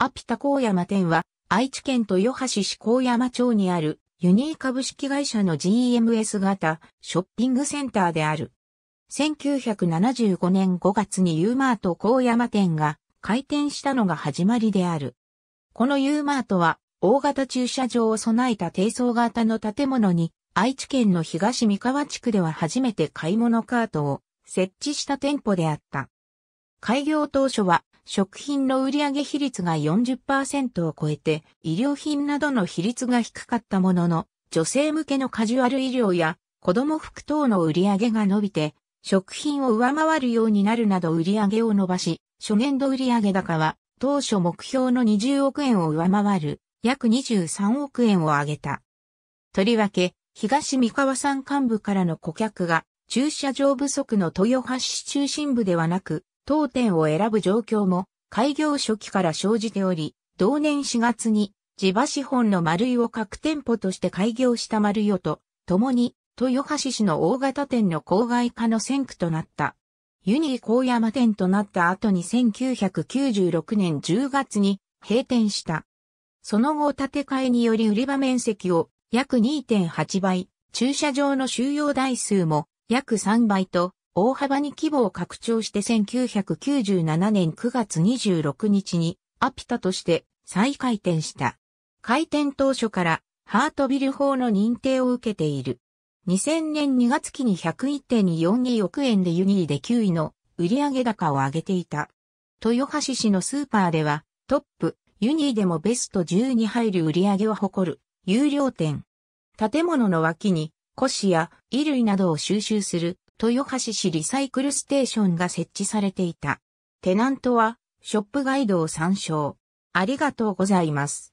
アピタ高山店は、愛知県豊橋市高山町にある、ユニー株式会社の GMS 型ショッピングセンターである。1975年5月にユーマート高山店が開店したのが始まりである。このユーマートは、大型駐車場を備えた低層型の建物に、愛知県の東三河地区では初めて買い物カートを設置した店舗であった。開業当初は食品の売上比率が40%を超えて、医療品などの比率が低かったものの、女性向けのカジュアル医療や子供服等の売上が伸びて、食品を上回るようになるなど売上を伸ばし、初年度売上高は当初目標の20億円を上回る約23億円を上げた。とりわけ、東三河産幹部からの顧客が駐車場不足の豊橋市中心部ではなく、当店を選ぶ状況も開業初期から生じており、同年4月に地場資本の丸井を各店舗として開業した丸井と、共に豊橋市の大型店の郊外化の先駆となった。ユニー高山店となった後に1996年10月に閉店した。その後建て替えにより売り場面積を約2.8倍、駐車場の収容台数も約3倍と大幅に規模を拡張して1997年9月26日にアピタとして再開店した。開店当初からハートビル法の認定を受けている。2000年2月期に101.42億円でユニーで9位の売上高を上げていた。豊橋市のスーパーではトップ、ユニーでもベスト10に入る売上を誇る有料店。建物の脇に古紙や衣類などを収集する豊橋市リサイクルステーションが設置されていた。テナントは、ショップガイドを参照。ありがとうございます。